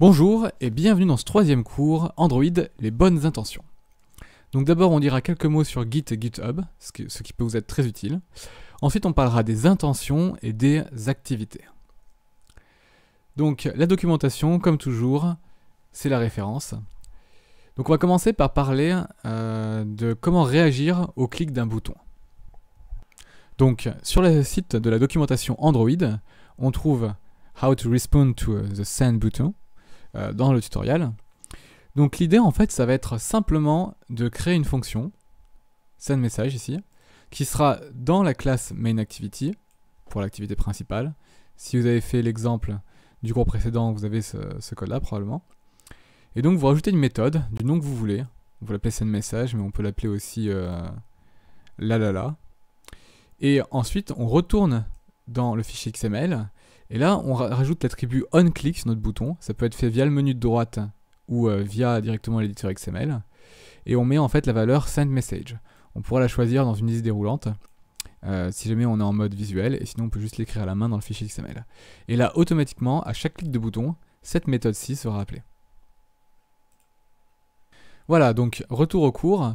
Bonjour et bienvenue dans ce troisième cours Android, les bonnes intentions. Donc d'abord on dira quelques mots sur Git et GitHub, ce qui, peut vous être très utile. Ensuite on parlera des intentions et des activités. Donc la documentation, comme toujours, c'est la référence. Donc on va commencer par parler euh, de comment réagir au clic d'un bouton. Donc sur le site de la documentation Android, on trouve How to respond to the send button, euh, dans le tutoriel. Donc l'idée en fait ça va être simplement de créer une fonction, message ici, qui sera dans la classe MainActivity pour l'activité principale. Si vous avez fait l'exemple du cours précédent, vous avez ce, code là probablement. Et donc vous rajoutez une méthode du nom que vous voulez. Vous l'appelez message mais on peut l'appeler aussi lalala euh, Et ensuite on retourne dans le fichier XML et là, on rajoute l'attribut onClick sur notre bouton. Ça peut être fait via le menu de droite ou euh, via directement l'éditeur XML. Et on met en fait la valeur sendMessage. On pourra la choisir dans une liste déroulante. Euh, si jamais on est en mode visuel, et sinon on peut juste l'écrire à la main dans le fichier XML. Et là, automatiquement, à chaque clic de bouton, cette méthode-ci sera appelée. Voilà, donc retour au cours,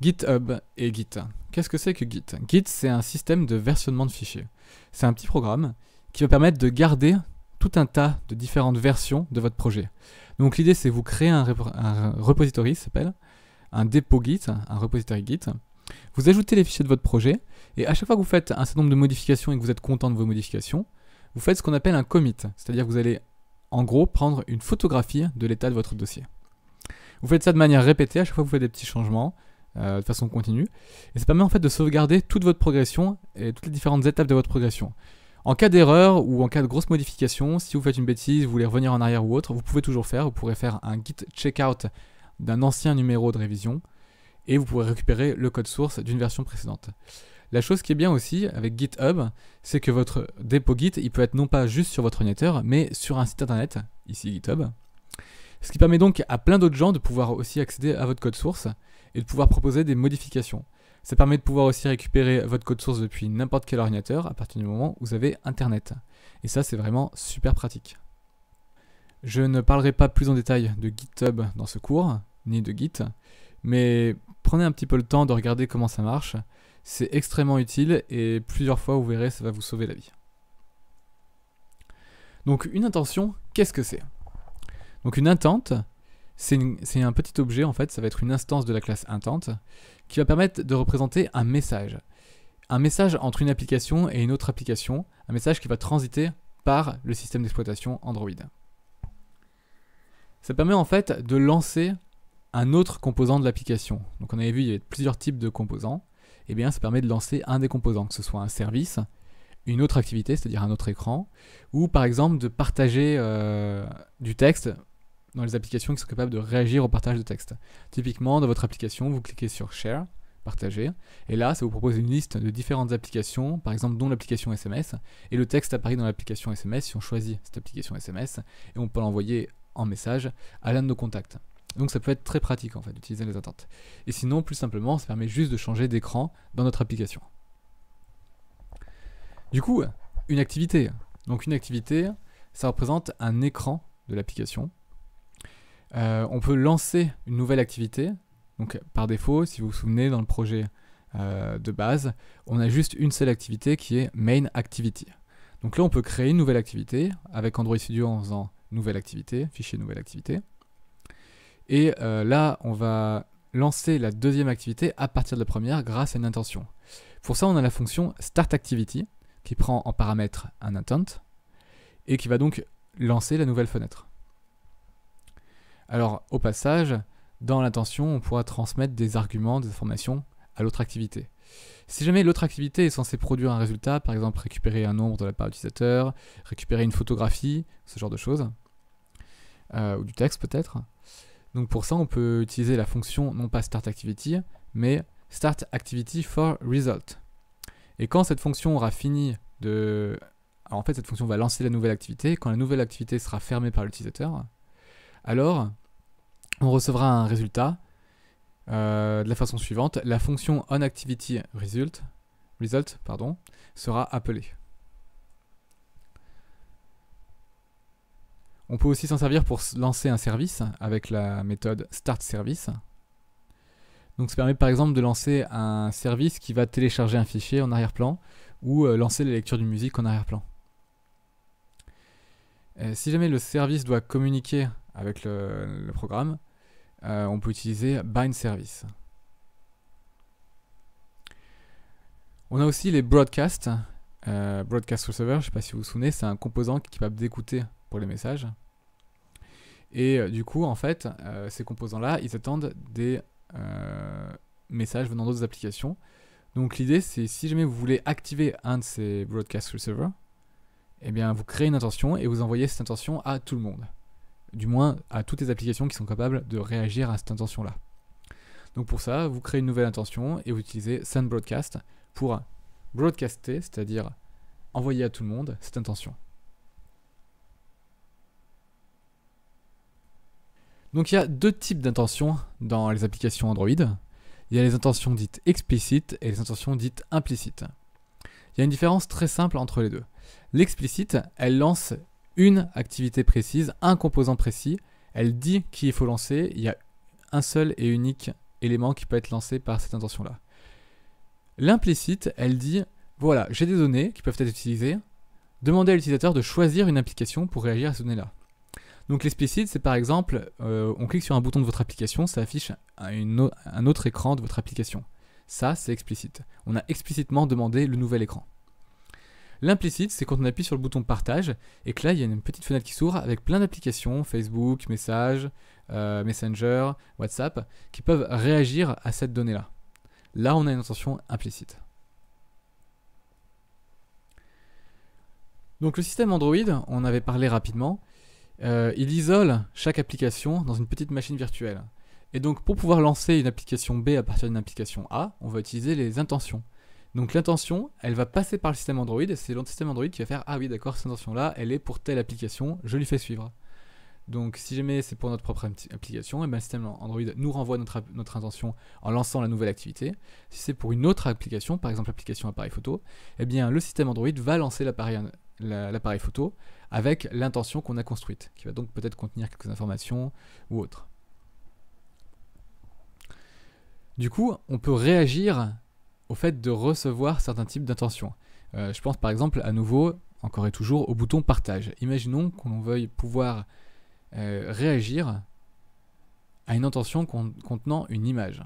GitHub et Git. Qu'est-ce que c'est que Git Git, c'est un système de versionnement de fichiers. C'est un petit programme qui va permettre de garder tout un tas de différentes versions de votre projet. Donc l'idée c'est vous créez un, repository, ça s'appelle, un dépôt Git, un repository Git. Vous ajoutez les fichiers de votre projet, et à chaque fois que vous faites un certain nombre de modifications et que vous êtes content de vos modifications, vous faites ce qu'on appelle un commit, c'est-à-dire que vous allez en gros prendre une photographie de l'état de votre dossier. Vous faites ça de manière répétée, à chaque fois que vous faites des petits changements, euh, de façon continue, et ça permet en fait de sauvegarder toute votre progression et toutes les différentes étapes de votre progression. En cas d'erreur ou en cas de grosse modification, si vous faites une bêtise, vous voulez revenir en arrière ou autre, vous pouvez toujours faire. Vous pourrez faire un git checkout d'un ancien numéro de révision et vous pourrez récupérer le code source d'une version précédente. La chose qui est bien aussi avec GitHub, c'est que votre dépôt Git, il peut être non pas juste sur votre ordinateur, mais sur un site internet, ici GitHub. Ce qui permet donc à plein d'autres gens de pouvoir aussi accéder à votre code source et de pouvoir proposer des modifications. Ça permet de pouvoir aussi récupérer votre code source depuis n'importe quel ordinateur à partir du moment où vous avez Internet. Et ça, c'est vraiment super pratique. Je ne parlerai pas plus en détail de GitHub dans ce cours, ni de Git, mais prenez un petit peu le temps de regarder comment ça marche. C'est extrêmement utile et plusieurs fois, vous verrez, ça va vous sauver la vie. Donc une intention, qu'est-ce que c'est Donc une intente, c'est un petit objet en fait, ça va être une instance de la classe Intent qui va permettre de représenter un message. Un message entre une application et une autre application, un message qui va transiter par le système d'exploitation Android. Ça permet en fait de lancer un autre composant de l'application. Donc on avait vu, il y avait plusieurs types de composants. Et eh bien ça permet de lancer un des composants, que ce soit un service, une autre activité, c'est-à-dire un autre écran, ou par exemple de partager euh, du texte dans les applications qui sont capables de réagir au partage de texte. Typiquement, dans votre application, vous cliquez sur Share, partager, et là, ça vous propose une liste de différentes applications, par exemple dont l'application SMS, et le texte apparaît dans l'application SMS si on choisit cette application SMS, et on peut l'envoyer en message à l'un de nos contacts. Donc ça peut être très pratique en fait d'utiliser les attentes. Et sinon, plus simplement, ça permet juste de changer d'écran dans notre application. Du coup, une activité. Donc une activité, ça représente un écran de l'application euh, on peut lancer une nouvelle activité. Donc par défaut, si vous vous souvenez, dans le projet euh, de base, on a juste une seule activité qui est Main Activity. Donc là, on peut créer une nouvelle activité avec Android Studio en faisant Nouvelle activité, fichier Nouvelle activité. Et euh, là, on va lancer la deuxième activité à partir de la première grâce à une intention. Pour ça, on a la fonction Start Activity qui prend en paramètre un intent et qui va donc lancer la nouvelle fenêtre. Alors, au passage, dans l'intention, on pourra transmettre des arguments, des informations à l'autre activité. Si jamais l'autre activité est censée produire un résultat, par exemple récupérer un nombre de la part utilisateur, récupérer une photographie, ce genre de choses, euh, ou du texte peut-être, donc pour ça, on peut utiliser la fonction non pas start activity, mais start activity for result. Et quand cette fonction aura fini de... Alors en fait, cette fonction va lancer la nouvelle activité. Quand la nouvelle activité sera fermée par l'utilisateur, alors on recevra un résultat euh, de la façon suivante. La fonction onActivityResult sera appelée. On peut aussi s'en servir pour lancer un service avec la méthode startService. Donc ça permet par exemple de lancer un service qui va télécharger un fichier en arrière-plan ou euh, lancer la lecture d'une musique en arrière-plan. Euh, si jamais le service doit communiquer avec le, programme, euh, on peut utiliser bind service. On a aussi les broadcast euh, broadcast receiver, je ne sais pas si vous vous souvenez, c'est un composant qui est capable d'écouter pour les messages. Et euh, du coup, en fait, ces composants-là, ils attendent des messages venant d'autres applications. Donc l'idée, c'est si jamais vous voulez activer un de ces broadcast receivers, eh bien, vous créez une intention et vous envoyez cette intention à tout le monde du moins à toutes les applications qui sont capables de réagir à cette intention-là. Donc pour ça, vous créez une nouvelle intention et vous utilisez send broadcast pour broadcaster, c'est-à-dire envoyer à tout le monde cette intention. Donc il y a deux types d'intentions dans les applications Android. Il y a les intentions dites explicites et les intentions dites implicites. Il y a une différence très simple entre les deux. L'explicite, elle lance une activité précise, un composant précis. Elle dit qu'il faut lancer. Il y a un seul et unique élément qui peut être lancé par cette intention-là. L'implicite, elle dit, voilà, j'ai des données qui peuvent être utilisées. Demandez à l'utilisateur de choisir une application pour réagir à ces données-là. Donc l'explicite, c'est par exemple, euh, on clique sur un bouton de votre application, ça affiche un autre écran de votre application. Ça, c'est explicite. On a explicitement demandé le nouvel écran. L'implicite, c'est quand on appuie sur le bouton partage et que là, il y a une petite fenêtre qui s'ouvre avec plein d'applications, Facebook, Message, euh, Messenger, WhatsApp, qui peuvent réagir à cette donnée-là. Là, on a une intention implicite. Donc le système Android, on avait parlé rapidement, euh, il isole chaque application dans une petite machine virtuelle. Et donc pour pouvoir lancer une application B à partir d'une application A, on va utiliser les intentions. Donc l'intention, elle va passer par le système Android, et c'est le système Android qui va faire Ah oui, d'accord, cette intention-là, elle est pour telle application, je lui fais suivre. Donc si jamais c'est pour notre propre application, et eh ben, le système Android nous renvoie notre, notre, intention en lançant la nouvelle activité. Si c'est pour une autre application, par exemple l'application appareil photo, eh bien le système Android va lancer l'appareil photo avec l'intention qu'on a construite, qui va donc peut-être contenir quelques informations ou autres. Du coup, on peut réagir au fait de recevoir certains types d'intentions. Euh, je pense par exemple à nouveau, encore et toujours, au bouton partage. Imaginons qu'on veuille pouvoir euh, réagir à une intention contenant une image.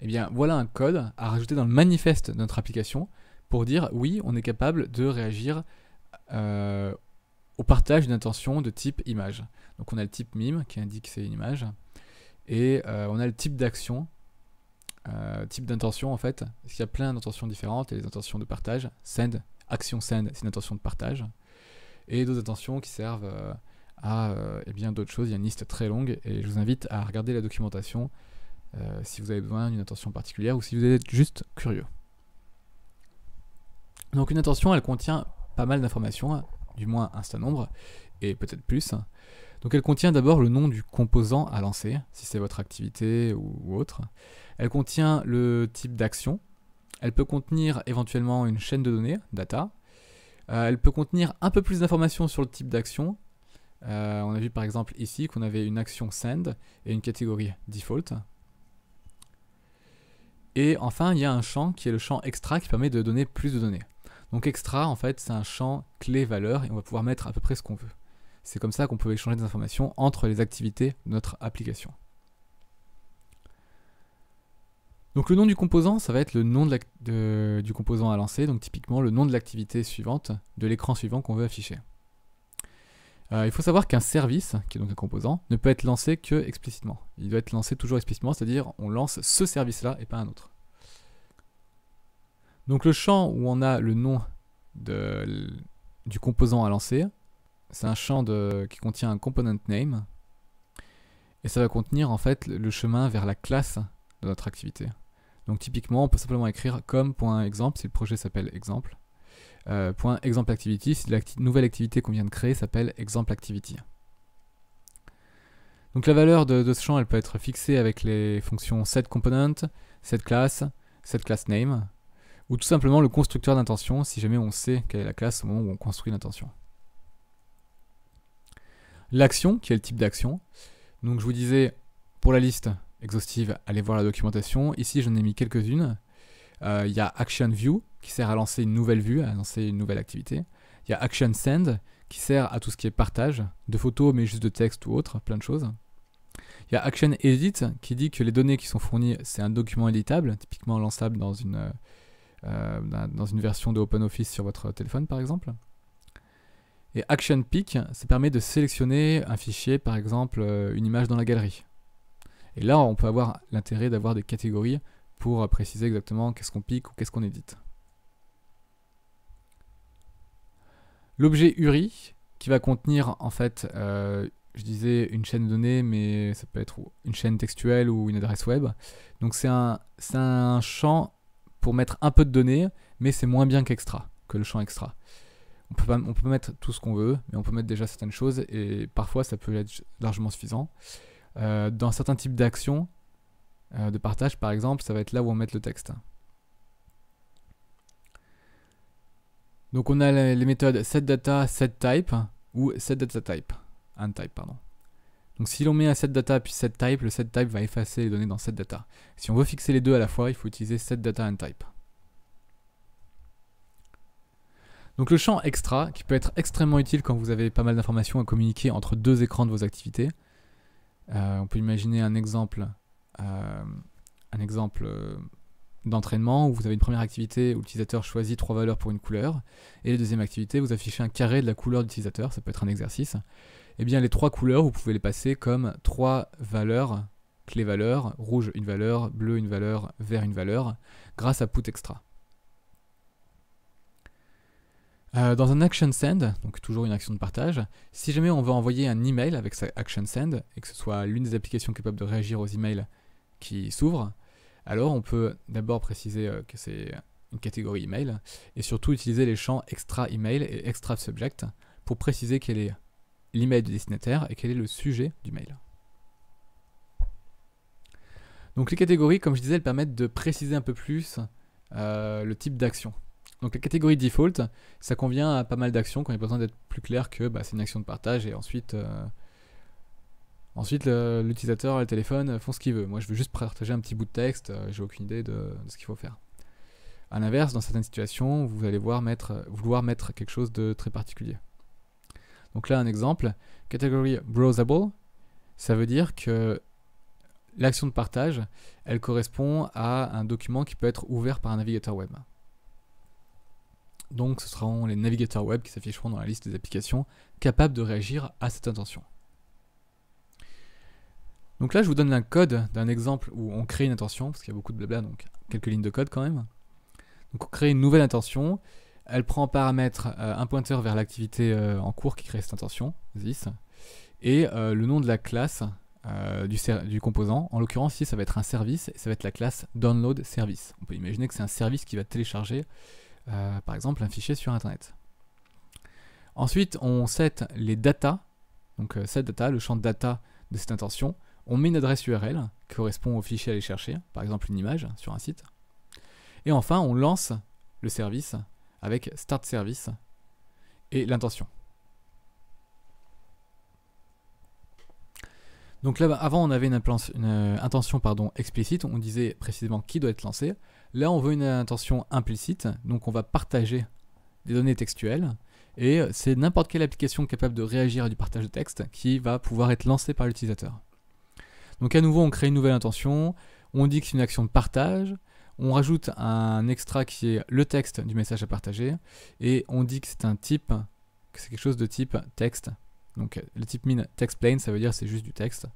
Eh bien voilà un code à rajouter dans le manifeste de notre application pour dire oui, on est capable de réagir euh, au partage d'une intention de type image. Donc on a le type mime qui indique que c'est une image, et on a le type d'action euh, type d'intention en fait. Parce qu'il y a plein d'intentions différentes. Il y a les intentions de partage, send, action send, c'est une intention de partage. Et d'autres intentions qui servent euh, à euh, eh bien d'autres choses. Il y a une liste très longue et je vous invite à regarder la documentation si vous avez besoin d'une intention particulière ou si vous êtes juste curieux. Donc une intention, elle contient pas mal d'informations, du moins un certain nombre, et peut-être plus. Donc elle contient d'abord le nom du composant à lancer, si c'est votre activité ou, autre. Elle contient le type d'action. Elle peut contenir éventuellement une chaîne de données, data. Euh, elle peut contenir un peu plus d'informations sur le type d'action. Euh, on a vu par exemple ici qu'on avait une action send et une catégorie default. Et enfin, il y a un champ qui est le champ extra qui permet de donner plus de données. Donc extra, en fait, c'est un champ clé-valeur et on va pouvoir mettre à peu près ce qu'on veut. C'est comme ça qu'on peut échanger des informations entre les activités de notre application. Donc le nom du composant, ça va être le nom du composant à lancer, donc typiquement le nom de l'activité suivante, de l'écran suivant qu'on veut afficher. Euh, il faut savoir qu'un service, qui est donc un composant, ne peut être lancé que explicitement. Il doit être lancé toujours explicitement, c'est-à-dire on lance ce service-là et pas un autre. Donc le champ où on a le nom de, du composant à lancer, c'est un champ qui contient un component name, et ça va contenir en fait le chemin vers la classe de notre activité. Donc typiquement, on peut simplement écrire comme.exemple, si le projet s'appelle exemple, euh, point exemple si la nouvelle activité qu'on vient de créer s'appelle exemple activity. Donc la valeur de, de, ce champ, elle peut être fixée avec les fonctions setComponent, setClass, setClassName, ou tout simplement le constructeur d'intention, si jamais on sait quelle est la classe au moment où on construit l'intention. L'action, qui est le type d'action. Donc je vous disais, pour la liste, exhaustive, allez voir la documentation. Ici, j'en ai mis quelques-unes. Euh, il y a Action View qui sert à lancer une nouvelle vue, à lancer une nouvelle activité. Il y a Action Send qui sert à tout ce qui est partage de photos, mais juste de texte ou autre, plein de choses. Il y a Action Edit qui dit que les données qui sont fournies, c'est un document éditable, typiquement lançable dans une, euh, dans une version de OpenOffice sur votre téléphone par exemple. Et Action Pick, ça permet de sélectionner un fichier, par exemple euh, une image dans la galerie. Et là, on peut avoir l'intérêt d'avoir des catégories pour euh, préciser exactement qu'est-ce qu'on pique ou qu'est-ce qu'on édite. L'objet URI, qui va contenir en fait, euh, je disais une chaîne de données, mais ça peut être une chaîne textuelle ou une adresse web. Donc c'est un, champ pour mettre un peu de données, mais c'est moins bien qu'extra, que le champ extra. On peut, pas, on peut mettre tout ce qu'on veut, mais on peut mettre déjà certaines choses, et parfois ça peut être largement suffisant. Euh, dans certains types d'actions, euh, de partage par exemple, ça va être là où on met le texte. Donc on a les méthodes setData, setType ou setDataType, unType pardon. Donc si l'on met un setData puis setType, le setType va effacer les données dans setData. Si on veut fixer les deux à la fois, il faut utiliser setData unType. Donc le champ extra, qui peut être extrêmement utile quand vous avez pas mal d'informations à communiquer entre deux écrans de vos activités, euh, on peut imaginer un exemple, euh, un exemple euh, d'entraînement où vous avez une première activité où l'utilisateur choisit trois valeurs pour une couleur, et la deuxième activité, vous affichez un carré de la couleur de l'utilisateur, ça peut être un exercice. Et eh bien les trois couleurs, vous pouvez les passer comme trois valeurs, clés valeurs, rouge une valeur, bleu une valeur, vert une valeur, grâce à put extra. Euh, dans un action send, donc toujours une action de partage, si jamais on veut envoyer un email avec sa action send, et que ce soit l'une des applications capables de réagir aux emails qui s'ouvrent, alors on peut d'abord préciser euh, que c'est une catégorie email, et surtout utiliser les champs extra email et extra subject pour préciser quel est l'email du destinataire et quel est le sujet du mail. Donc les catégories, comme je disais, elles permettent de préciser un peu plus euh, le type d'action. Donc la catégorie default, ça convient à pas mal d'actions quand il y a besoin d'être plus clair que bah, c'est une action de partage et ensuite, euh, ensuite l'utilisateur et le téléphone font ce qu'il veut. Moi je veux juste partager un petit bout de texte, euh, j'ai aucune idée de, ce qu'il faut faire. A l'inverse, dans certaines situations, vous allez voir vouloir mettre quelque chose de très particulier. Donc là un exemple, catégorie browsable, ça veut dire que l'action de partage, elle correspond à un document qui peut être ouvert par un navigateur web. Donc ce seront les navigateurs web qui s'afficheront dans la liste des applications capables de réagir à cette intention. Donc là, je vous donne un code d'un exemple où on crée une intention, parce qu'il y a beaucoup de blabla, donc quelques lignes de code quand même. Donc on crée une nouvelle intention, elle prend en paramètre euh, un pointeur vers l'activité euh, en cours qui crée cette intention, this, et euh, le nom de la classe du, du, composant. En l'occurrence, ici, ça va être un service, et ça va être la classe download service. On peut imaginer que c'est un service qui va télécharger euh, par exemple un fichier sur Internet. Ensuite, on set les data, donc euh, data, le champ de data de cette intention. On met une adresse URL qui correspond au fichier à aller chercher, par exemple une image sur un site. Et enfin, on lance le service avec start service et l'intention. Donc là, bah, avant, on avait une, une euh, intention pardon, explicite, on disait précisément qui doit être lancé. Là, on veut une intention implicite, donc on va partager des données textuelles. Et euh, c'est n'importe quelle application capable de réagir à du partage de texte qui va pouvoir être lancée par l'utilisateur. Donc à nouveau, on crée une nouvelle intention, on dit que c'est une action de partage, on rajoute un extra qui est le texte du message à partager, et on dit que c'est un type, que c'est quelque chose de type texte. Donc euh, le type min text plain, ça veut dire c'est juste du texte.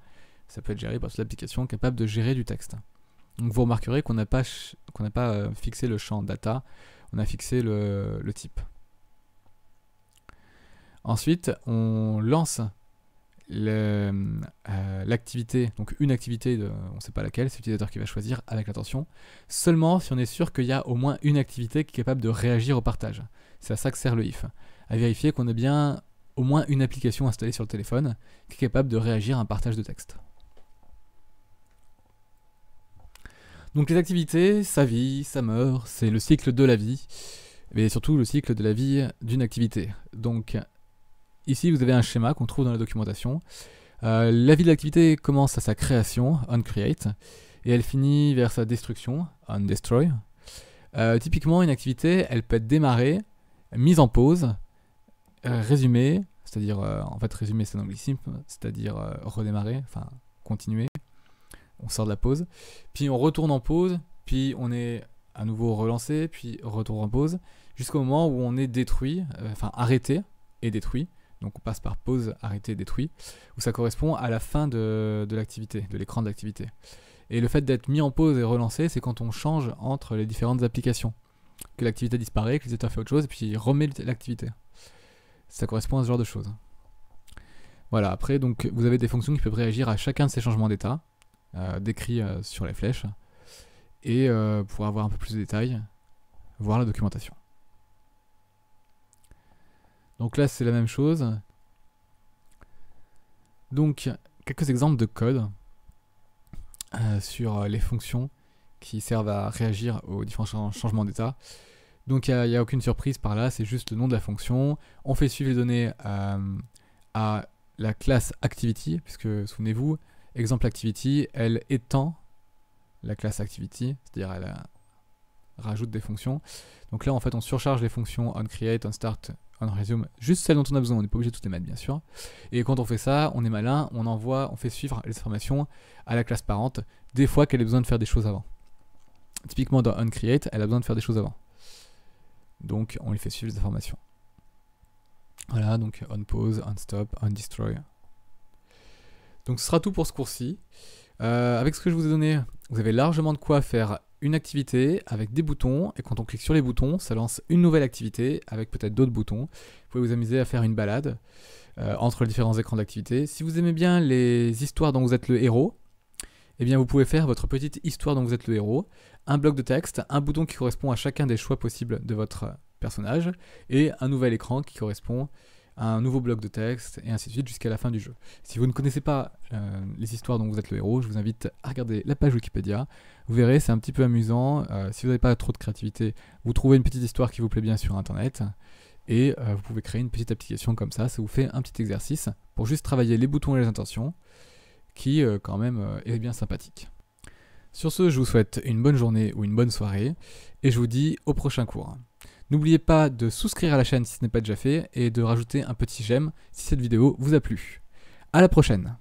Ça peut être géré par toute l'application capable de gérer du texte. Donc vous remarquerez qu'on n'a pas, euh, fixé le champ data, on a fixé le, type. Ensuite, on lance euh, l'activité, donc une activité, de, on ne sait pas laquelle, c'est l'utilisateur qui va choisir avec l'attention, seulement si on est sûr qu'il y a au moins une activité qui est capable de réagir au partage. C'est à ça que sert le if. À vérifier qu'on a bien au moins une application installée sur le téléphone qui est capable de réagir à un partage de texte. Donc les activités, sa vie, sa mort, c'est le cycle de la vie, mais surtout le cycle de la vie d'une activité. Donc ici, vous avez un schéma qu'on trouve dans la documentation. Euh, la vie de l'activité commence à sa création, on create, et elle finit vers sa destruction, onDestroy. destroy. Euh, typiquement, une activité, elle peut être démarrée, mise en pause, euh, résumée, c'est-à-dire, en fait, résumée, c'est un simple, c'est-à-dire redémarrer, enfin, continuer, on sort de la pause, puis on retourne en pause, puis on est à nouveau relancé, puis retourne en pause, jusqu'au moment où on est détruit, euh, enfin arrêté et détruit. Donc on passe par pause, arrêté, détruit, où ça correspond à la fin de l'activité, de l'écran de l'activité. Et le fait d'être mis en pause et relancé, c'est quand on change entre les différentes applications. Que l'activité disparaît, que l'utilisateur fait autre chose, et puis il remet l'activité. Ça correspond à ce genre de choses. Voilà, après, donc vous avez des fonctions qui peuvent réagir à chacun de ces changements d'état. Euh, décrit euh, sur les flèches, et euh, pour avoir un peu plus de détails, voir la documentation. Donc là, c'est la même chose. Donc, quelques exemples de code sur les fonctions qui servent à réagir aux différents changements d'état. Donc, il n'y a, aucune surprise par là, c'est juste le nom de la fonction. On fait suivre les données à la classe activity, puisque souvenez-vous, Exemple activity, elle étend la classe activity, c'est-à-dire elle euh, rajoute des fonctions. Donc là, en fait, on surcharge les fonctions onCreate, onStart, onResume, juste celles dont on a besoin, on n'est pas obligé de toutes les mettre, bien sûr. Et quand on fait ça, on est malin, on envoie, on fait suivre les informations à la classe parente, des fois qu'elle a besoin de faire des choses avant. Typiquement, dans onCreate, elle a besoin de faire des choses avant. Donc, on lui fait suivre les informations. Voilà, donc onPause, onStop, onDestroy, donc ce sera tout pour ce cours-ci. Euh, avec ce que je vous ai donné, vous avez largement de quoi faire une activité avec des boutons, et quand on clique sur les boutons, ça lance une nouvelle activité avec peut-être d'autres boutons. Vous pouvez vous amuser à faire une balade euh, entre les différents écrans d'activité. Si vous aimez bien les histoires dont vous êtes le héros, eh bien vous pouvez faire votre petite histoire dont vous êtes le héros, un bloc de texte, un bouton qui correspond à chacun des choix possibles de votre personnage, et un nouvel écran qui correspond un nouveau bloc de texte, et ainsi de suite jusqu'à la fin du jeu. Si vous ne connaissez pas euh, les histoires dont vous êtes le héros, je vous invite à regarder la page Wikipédia. Vous verrez, c'est un petit peu amusant. Euh, si vous n'avez pas trop de créativité, vous trouvez une petite histoire qui vous plaît bien sur Internet, et euh, vous pouvez créer une petite application comme ça. Ça vous fait un petit exercice pour juste travailler les boutons et les intentions, qui quand même est bien sympathique. Sur ce, je vous souhaite une bonne journée ou une bonne soirée, et je vous dis au prochain cours. N'oubliez pas de souscrire à la chaîne si ce n'est pas déjà fait et de rajouter un petit j'aime si cette vidéo vous a plu. A la prochaine